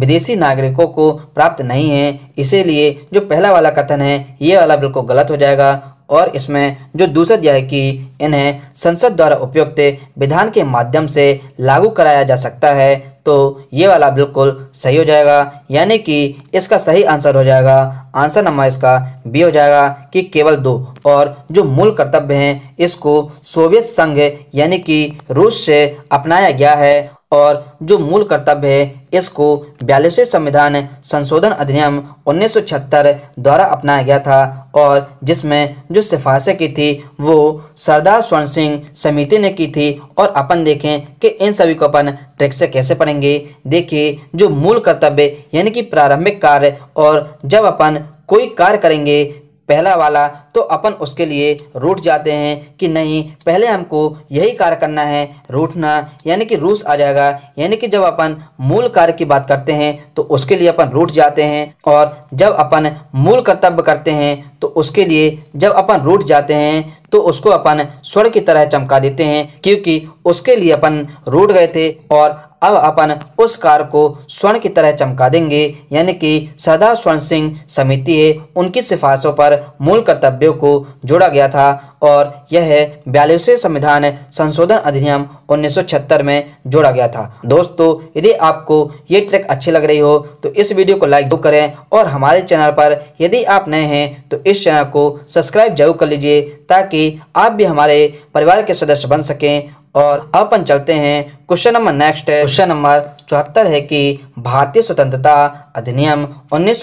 विदेशी नागरिकों को प्राप्त नहीं है इसीलिए जो पहला वाला कथन है ये वाला बिल्कुल गलत हो जाएगा और इसमें जो दूसरा दिया है कि इन्हें संसद द्वारा उपयुक्त विधान के माध्यम से लागू कराया जा सकता है तो ये वाला बिल्कुल सही हो जाएगा यानी कि इसका सही आंसर हो जाएगा आंसर नंबर इसका बी हो जाएगा कि केवल दो और जो मूल कर्तव्य हैं इसको सोवियत संघ यानी कि रूस से अपनाया गया है और जो मूल कर्तव्य है इसको बयालीसवें संविधान संशोधन अधिनियम 1976 द्वारा अपनाया गया था और जिसमें जो सिफारिशें की थी वो सरदार स्वर्ण सिंह समिति ने की थी और अपन देखें कि इन सभी को अपन ट्रैक से कैसे पढ़ेंगे देखिए जो मूल कर्तव्य यानी कि प्रारंभिक कार्य और जब अपन कोई कार्य करेंगे पहला वाला तो अपन उसके लिए रूठ जाते हैं कि नहीं पहले हमको यही कार्य करना है रूठना यानी कि रूस आ जाएगा यानी कि जब अपन मूल कार्य की बात करते हैं तो उसके लिए अपन रूठ जाते हैं और जब अपन मूल कर्तव्य करते हैं तो उसके लिए जब अपन रूठ जाते हैं तो उसको अपन स्वर की तरह चमका देते हैं क्योंकि उसके लिए अपन रूठ गए थे और अब अपन उस कार को स्वर्ण की तरह चमका देंगे यानी कि सदा स्वर्ण सिंह समिति है उनकी सिफारिशों पर मूल कर्तव्यों को जोड़ा गया था और यह बयालीसवें संविधान संशोधन अधिनियम 1976 में जोड़ा गया था दोस्तों यदि आपको ये ट्रैक अच्छी लग रही हो तो इस वीडियो को लाइक जरूर करें और हमारे चैनल पर यदि आप नए हैं तो इस चैनल को सब्सक्राइब जरूर कर लीजिए ताकि आप भी हमारे परिवार के सदस्य बन सकें और अब चलते हैं क्वेश्चन नंबर नेक्स्ट है क्वेश्चन नंबर चौहत्तर है कि भारतीय स्वतंत्रता अधिनियम उन्नीस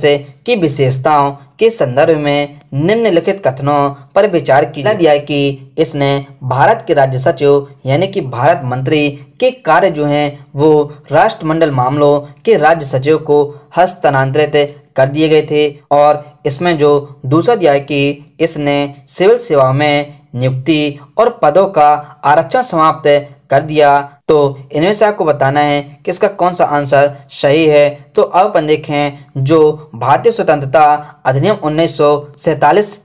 से की विशेषताओं के संदर्भ में निम्नलिखित कथनों पर विचार किया दिया कि इसने भारत के राज्य सचिव यानी कि भारत मंत्री के कार्य जो हैं वो राष्ट्रमंडल मामलों के राज्य सचिव को हस्तांतरित कर दिए गए थे और इसमें जो दूसरा दिया है कि इसने सिविल सेवा में नियुक्ति और पदों का आरक्षण समाप्त कर दिया तो इनमें से आपको बताना है कि इसका कौन सा आंसर सही है तो अब अपन देखें जो भारतीय स्वतंत्रता अधिनियम उन्नीस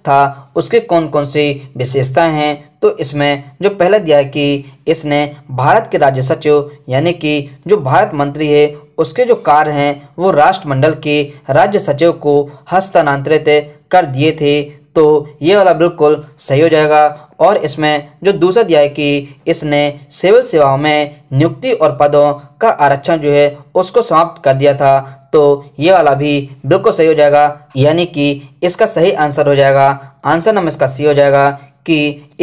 था उसके कौन कौन सी विशेषताएं हैं तो इसमें जो पहला दिया है कि इसने भारत के राज्य सचिव यानी कि जो भारत मंत्री है उसके जो कार्य हैं वो राष्ट्रमंडल के राज्य सचिव को हस्तांतरित कर दिए थे तो ये वाला बिल्कुल सही हो जाएगा और इसमें जो दूसरा दिया है कि इसने सिविल सेवाओं में नियुक्ति और पदों का आरक्षण जो है उसको समाप्त कर दिया था तो ये वाला भी बिल्कुल सही हो जाएगा यानी कि इसका सही आंसर हो जाएगा आंसर नंबर इसका सी हो जाएगा कि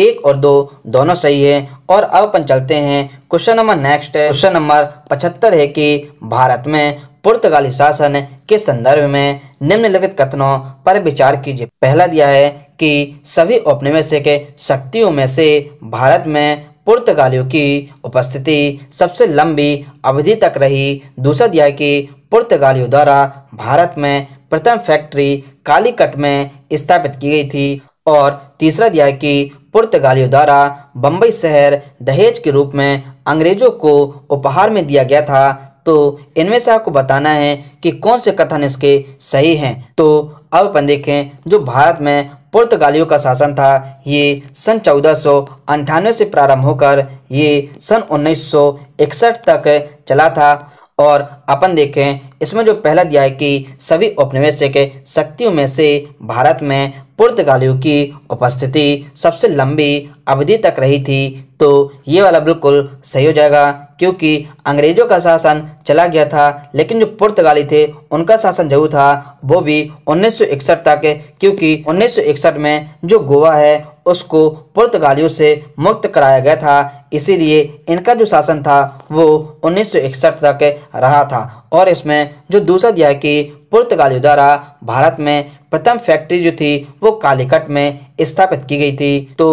एक और दो दोनों सही है और अब अपन चलते हैं question number next question number पचहत्तर है कि भारत में पुर्तगाली शासन के संदर्भ में निम्नलिखित कथनों पर विचार कीजिए पहला दिया है कि सभी औपनिवेशिक शक्तियों में से भारत में पुर्तगालियों की उपस्थिति सबसे लंबी अवधि तक रही दूसरा दिया है कि पुर्तगालियों द्वारा भारत में प्रथम फैक्ट्री कालीकट में स्थापित की गई थी और तीसरा दिया है कि पुर्तगालियों द्वारा बम्बई शहर दहेज के रूप में अंग्रेजों को उपहार में दिया गया था तो इनमें से आपको बताना है कि कौन से कथन इसके सही हैं तो अब अपन देखें जो भारत में पुर्तगालियों का शासन था ये सन चौदह से प्रारंभ होकर ये सन 1961 तक चला था और अपन देखें इसमें जो पहला दिया है कि सभी औपनिवेशिक शक्तियों में से भारत में पुर्तगालियों की उपस्थिति सबसे लंबी अवधि तक रही थी तो ये वाला बिल्कुल सही हो जाएगा क्योंकि अंग्रेजों का शासन चला गया था लेकिन जो पुर्तगाली थे उनका शासन जरूर था वो भी 1961 तक क्योंकि 1961 में जो गोवा है उसको पुर्तगालियों से मुक्त कराया गया था इसीलिए इनका जो शासन था वो 1961 तक रहा था था और इसमें जो दूसरा दिया है कि पुर्तगालियों द्वारा भारत में प्रथम फैक्ट्री जो थी वो कालीकट में स्थापित की गई थी तो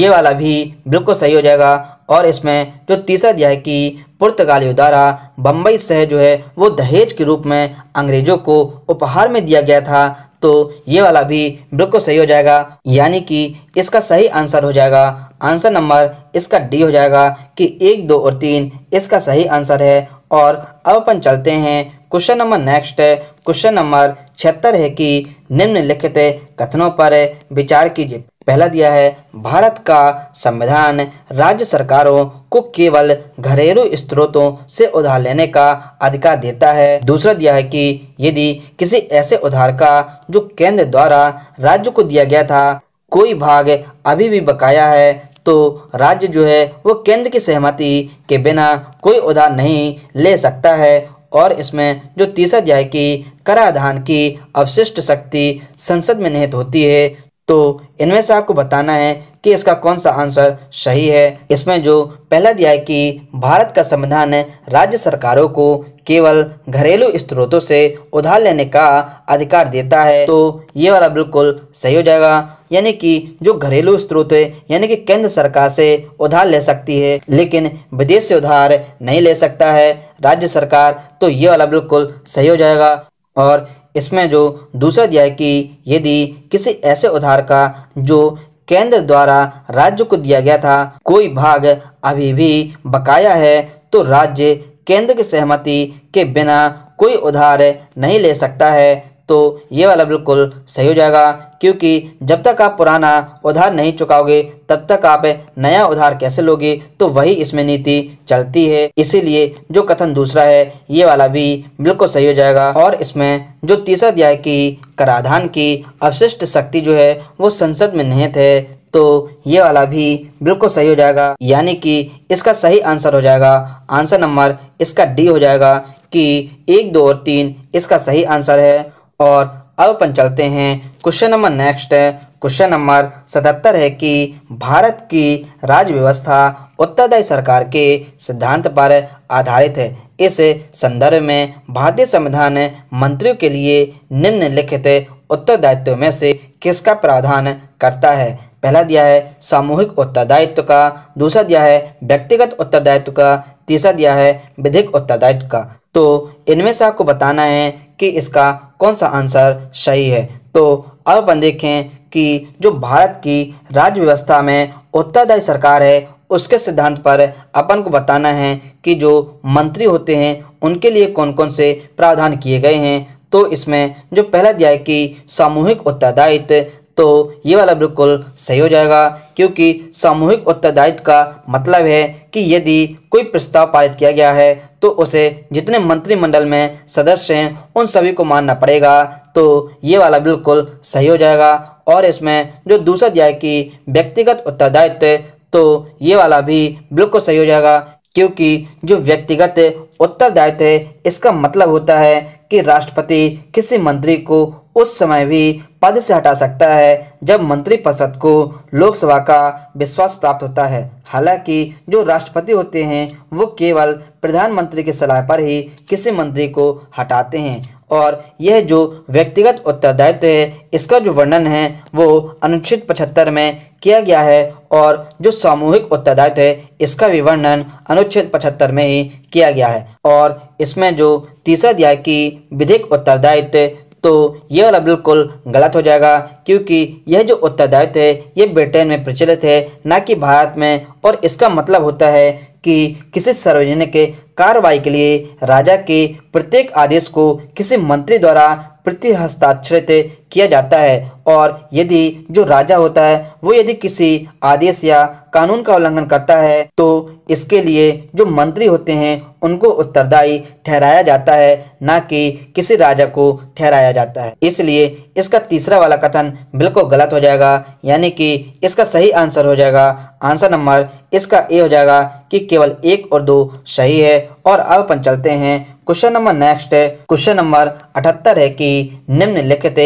ये वाला भी बिल्कुल सही हो जाएगा और इसमें जो तीसरा दिया है कि पुर्तगालियों द्वारा बम्बई शहर जो है वो दहेज के रूप में अंग्रेजों को उपहार में दिया गया था तो ये वाला भी बिल्कुल सही हो जाएगा यानी कि इसका सही आंसर हो जाएगा आंसर नंबर इसका डी हो जाएगा कि एक दो और तीन इसका सही आंसर है और अब अपन चलते हैं क्वेश्चन नंबर नेक्स्ट है क्वेश्चन नंबर छिहत्तर है कि निम्नलिखित कथनों पर विचार कीजिए पहला दिया है भारत का संविधान राज्य सरकारों को केवल घरेलू स्रोतों से उधार लेने का अधिकार देता है दूसरा दिया है कि यदि किसी ऐसे उधार का जो केंद्र द्वारा राज्य को दिया गया था कोई भाग अभी भी बकाया है तो राज्य जो है वो केंद्र की सहमति के बिना कोई उधार नहीं ले सकता है और इसमें जो तीसरा अध्याय की कराधान की अवशिष्ट शक्ति संसद में निहित होती है तो इनमें से आपको बताना है कि इसका कौन सा आंसर सही है इसमें जो पहला दिया है कि भारत का संविधान राज्य सरकारों को केवल घरेलू स्त्रोतों से उधार लेने का अधिकार देता है तो ये वाला बिल्कुल सही हो जाएगा यानी कि जो घरेलू स्त्रोत है यानी कि केंद्र सरकार से उधार ले सकती है लेकिन विदेश से उधार नहीं ले सकता है राज्य सरकार तो ये वाला बिल्कुल सही हो जाएगा और इसमें जो दूसरा दिया है कि यदि किसी ऐसे उधार का जो केंद्र द्वारा राज्य को दिया गया था कोई भाग अभी भी बकाया है तो राज्य केंद्र की सहमति के बिना कोई उधार नहीं ले सकता है तो ये वाला बिल्कुल सही हो जाएगा क्योंकि जब तक आप पुराना उधार नहीं चुकाओगे तब तक आप नया उधार कैसे लोगे तो वही इसमें नीति चलती है इसीलिए जो कथन दूसरा है ये वाला भी बिल्कुल सही हो जाएगा और इसमें जो तीसरा दिया है कि कराधान की अवशिष्ट शक्ति जो है वो संसद में निहित है तो ये वाला भी बिल्कुल सही हो जाएगा यानी कि इसका सही आंसर हो जाएगा आंसर नंबर इसका डी हो जाएगा कि एक दो और तीन इसका सही आंसर है और अब अपन चलते हैं question number next question number सतहत्तर है कि भारत की राज्य व्यवस्था उत्तरदायी सरकार के सिद्धांत पर आधारित है इस संदर्भ में भारतीय संविधान मंत्रियों के लिए निम्नलिखित उत्तरदायित्व में से किसका प्रावधान करता है पहला दिया है सामूहिक उत्तरदायित्व का दूसरा दिया है व्यक्तिगत उत्तरदायित्व का तीसरा दिया है विधिक उत्तरदायित्व का तो इनमें से आपको बताना है कि इसका कौन सा आंसर सही है तो अब अपन देखें कि जो भारत की राज्य व्यवस्था में उत्तरदायी सरकार है उसके सिद्धांत पर अपन को बताना है कि जो मंत्री होते हैं उनके लिए कौन कौन से प्रावधान किए गए हैं तो इसमें जो पहला दिया है कि सामूहिक उत्तरदायित्व तो ये वाला बिल्कुल सही हो जाएगा क्योंकि सामूहिक उत्तरदायित्व का मतलब है कि यदि कोई प्रस्ताव पारित किया गया है तो उसे जितने मंत्रिमंडल में सदस्य हैं उन सभी को मानना पड़ेगा तो ये वाला बिल्कुल सही हो जाएगा और इसमें जो दूसरा दिया है कि व्यक्तिगत उत्तरदायित्व तो ये वाला भी बिल्कुल सही हो जाएगा क्योंकि जो व्यक्तिगत उत्तरदायित्व है इसका मतलब होता है कि राष्ट्रपति किसी मंत्री को उस समय भी पद से हटा सकता है जब मंत्रिपरिषद को लोकसभा का विश्वास प्राप्त होता है हालांकि जो राष्ट्रपति होते हैं वो केवल प्रधानमंत्री की सलाह पर ही किसी मंत्री को हटाते हैं और यह जो व्यक्तिगत उत्तरदायित्व है इसका जो वर्णन है वो अनुच्छेद पचहत्तर में किया गया है और जो सामूहिक उत्तरदायित्व है इसका भी वर्णन अनुच्छेद पचहत्तर में ही किया गया है और इसमें जो तीसरा दिया कि विधिक उत्तरदायित्व तो ये वाला बिल्कुल गलत हो जाएगा क्योंकि यह जो उत्तरदायित्व है ये ब्रिटेन में प्रचलित है ना कि भारत में और इसका मतलब होता है कि किसी सार्वजनिक कार्रवाई के लिए राजा के प्रत्येक आदेश को किसी मंत्री द्वारा प्रति हस्ताक्षरित किया जाता है और यदि जो राजा होता है वो यदि किसी आदेश या कानून का उल्लंघन करता है तो इसके लिए जो मंत्री होते हैं उनको उत्तरदायी ठहराया जाता है ना कि किसी राजा को ठहराया जाता है इसलिए इसका तीसरा वाला कथन बिल्कुल गलत हो जाएगा यानी कि इसका सही आंसर हो जाएगा आंसर नंबर इसका ए हो जाएगा कि केवल एक और दो सही है और अब अपन चलते हैं क्वेश्चन नंबर नेक्स्ट है क्वेश्चन नंबर अठहत्तर है कि निम्नलिखित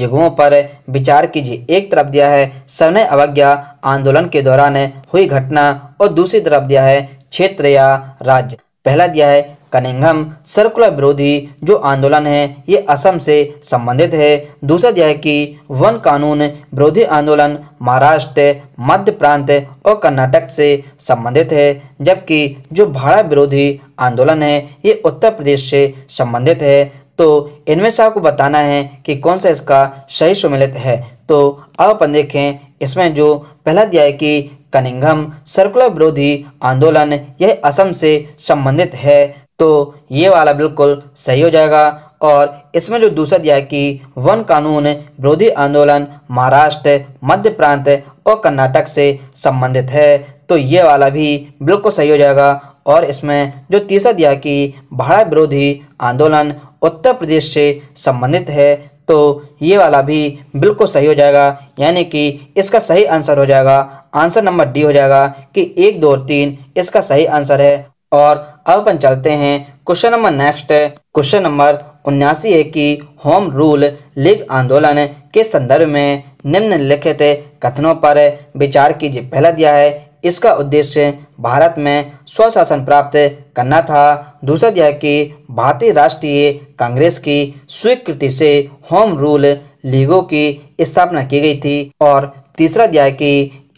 युगों पर विचार कीजिए एक तरफ दिया है सवर्ण अवज्ञा आंदोलन के दौरान हुई घटना और दूसरी तरफ दिया है क्षेत्र या राज्य पहला दिया है कनिंगम सर्कुलर विरोधी जो आंदोलन है ये असम से संबंधित है दूसरा यह कि वन कानून विरोधी आंदोलन महाराष्ट्र मध्य प्रांत और कर्नाटक से संबंधित है जबकि जो भाड़ा विरोधी आंदोलन है ये उत्तर प्रदेश से संबंधित है तो इनमें से आपको बताना है कि कौन सा इसका सही सम्मिलित है तो अब अपन देखें इसमें जो पहला दिया है कि कनिंगम सर्कुलर विरोधी आंदोलन यह असम से संबंधित है तो ये वाला बिल्कुल सही हो जाएगा और इसमें जो दूसरा दिया है कि वन कानून विरोधी आंदोलन महाराष्ट्र मध्य प्रांत और कर्नाटक से संबंधित है तो ये वाला भी बिल्कुल सही हो जाएगा और इसमें जो तीसरा दिया कि भाड़ा विरोधी आंदोलन उत्तर प्रदेश से संबंधित है तो ये वाला भी बिल्कुल सही हो जाएगा यानी कि इसका सही आंसर हो जाएगा आंसर नंबर डी हो जाएगा कि एक दो तीन इसका सही आंसर है और अब अपन चलते हैं question number next question number उन्यासी है कि होम रूल लीग आंदोलन के संदर्भ में निम्नलिखित कथनों पर विचार कीजिए पहला दिया है इसका उद्देश्य भारत में स्वशासन प्राप्त करना था दूसरा दिया कि भारतीय राष्ट्रीय कांग्रेस की स्वीकृति से होम रूल लीगों की स्थापना की गई थी और तीसरा दिया कि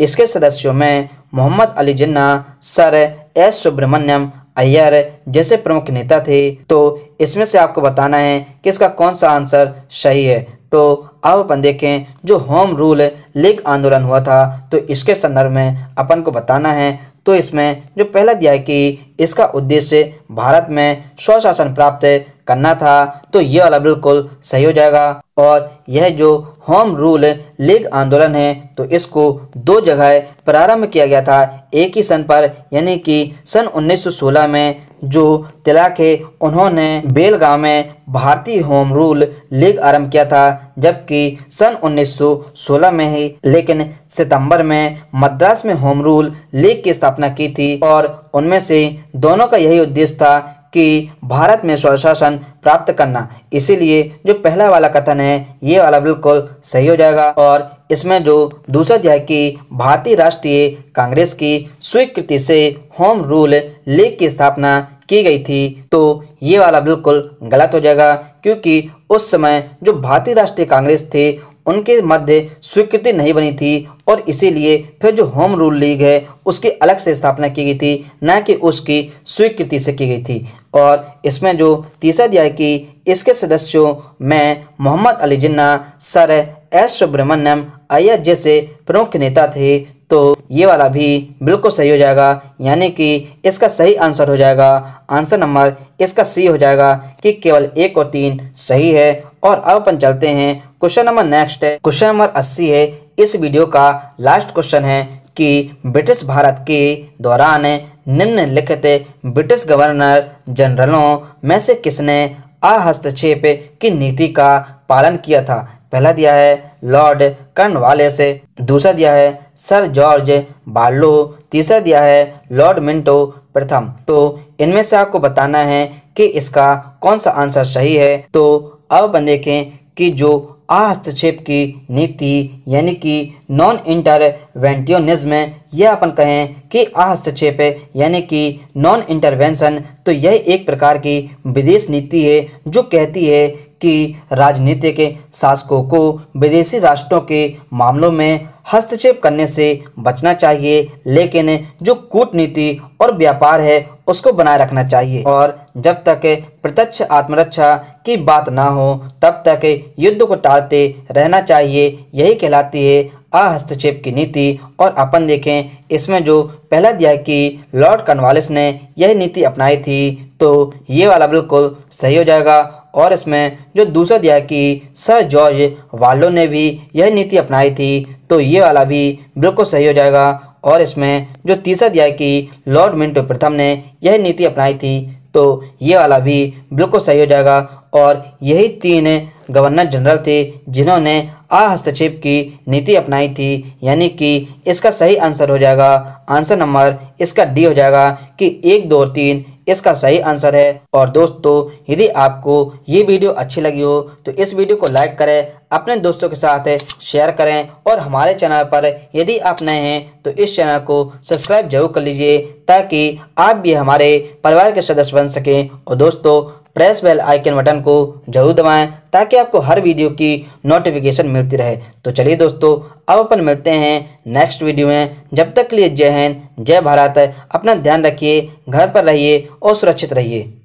इसके सदस्यों में मोहम्मद अली जिन्ना सर एस सुब्रमण्यम अय्यर जैसे प्रमुख नेता थे तो इसमें से आपको बताना है कि इसका कौन सा आंसर सही है तो अब अपन देखें जो होम रूल लीग आंदोलन हुआ था तो इसके संदर्भ में अपन को बताना है तो इसमें जो पहला दिया है कि इसका उद्देश्य भारत में स्वशासन प्राप्त करना था तो ये वाला बिल्कुल सही हो जाएगा और यह जो होम रूल लीग आंदोलन है तो इसको दो जगह प्रारंभ किया गया था एक ही सन पर यानी कि सन 1916 में जो तिला है उन्होंने बेलगांव में भारतीय होम रूल लीग आरंभ किया था जबकि सन 1916 में ही लेकिन सितंबर में मद्रास में होम रूल लीग की स्थापना की थी और उनमें से दोनों का यही उद्देश्य था कि भारत में स्वशासन प्राप्त करना इसीलिए जो पहला वाला कथन है ये वाला बिल्कुल सही हो जाएगा और इसमें जो दूसरा अध्याय की भारतीय राष्ट्रीय कांग्रेस की स्वीकृति से होम रूल लीग की स्थापना की गई थी तो ये वाला बिल्कुल गलत हो जाएगा क्योंकि उस समय जो भारतीय राष्ट्रीय कांग्रेस थी उनके मध्य स्वीकृति नहीं बनी थी और इसीलिए फिर जो होम रूल लीग है उसकी अलग से स्थापना की गई थी न कि उसकी स्वीकृति से की गई थी और इसमें जो तीसरा दिया कि इसके सदस्यों में मोहम्मद अली जिन्ना सर एस सुब्रमण्यम अय्यर जैसे प्रमुख नेता थे तो ये वाला भी बिल्कुल सही हो जाएगा यानी कि इसका सही आंसर हो जाएगा आंसर नंबर इसका सी हो जाएगा कि केवल एक और तीन सही है और अब अपन चलते हैं क्वेश्चन नंबर नेक्स्ट है क्वेश्चन नंबर अस्सी है इस वीडियो का लास्ट क्वेश्चन है कि ब्रिटिश भारत के दौरान निम्नलिखित ब्रिटिश गवर्नर जनरलों में से किसने अहस्तक्षेप की नीति का पालन किया था पहला दिया है लॉर्ड से दूसरा दिया है सर जॉर्ज बार्लो तीसरा दिया है लॉर्ड मिंटो प्रथम तो इनमें से आपको बताना है कि इसका कौन सा आंसर सही है तो अब देखें कि जो हस्तक्षेप की नीति यानी कि नॉन इंटरवेंटियोनिज्म यह अपन कहें कि हस्तक्षेप यानी कि नॉन इंटरवेंशन तो यह एक प्रकार की विदेश नीति है जो कहती है की राजनीतिक शासकों को विदेशी राष्ट्रों के मामलों में हस्तक्षेप करने से बचना चाहिए लेकिन जो कूटनीति और व्यापार है उसको बनाए रखना चाहिए और जब तक प्रत्यक्ष आत्मरक्षा की बात ना हो तब तक युद्ध को टालते रहना चाहिए यही कहलाती है अहस्तक्षेप की नीति और अपन देखें इसमें जो पहला दिया कि लॉर्ड कन्वालिस ने यह नीति अपनाई थी तो ये वाला बिल्कुल सही हो जाएगा और इसमें जो दूसरा दिया कि सर जॉर्ज वालो ने भी यह नीति अपनाई थी तो ये वाला भी बिल्कुल सही हो जाएगा और इसमें जो तीसरा दिया कि लॉर्ड मिंटो प्रथम ने यह नीति अपनाई थी तो ये वाला भी बिल्कुल सही हो जाएगा और यही तीन गवर्नर जनरल थे जिन्होंने आ हस्तक्षेप की नीति अपनाई थी यानी कि इसका सही आंसर हो जाएगा आंसर नंबर इसका डी हो जाएगा कि एक दो तीन इसका सही आंसर है और दोस्तों यदि आपको ये वीडियो अच्छी लगी हो तो इस वीडियो को लाइक करें अपने दोस्तों के साथ शेयर करें और हमारे चैनल पर यदि आप नए हैं तो इस चैनल को सब्सक्राइब जरूर कर लीजिए ताकि आप भी हमारे परिवार के सदस्य बन सकें और दोस्तों प्रेस बेल आइकन बटन को जरूर दबाएं ताकि आपको हर वीडियो की नोटिफिकेशन मिलती रहे तो चलिए दोस्तों अब अपन मिलते हैं नेक्स्ट वीडियो में जब तक के लिए जय हिंद जय भारत अपना ध्यान रखिए घर पर रहिए और सुरक्षित रहिए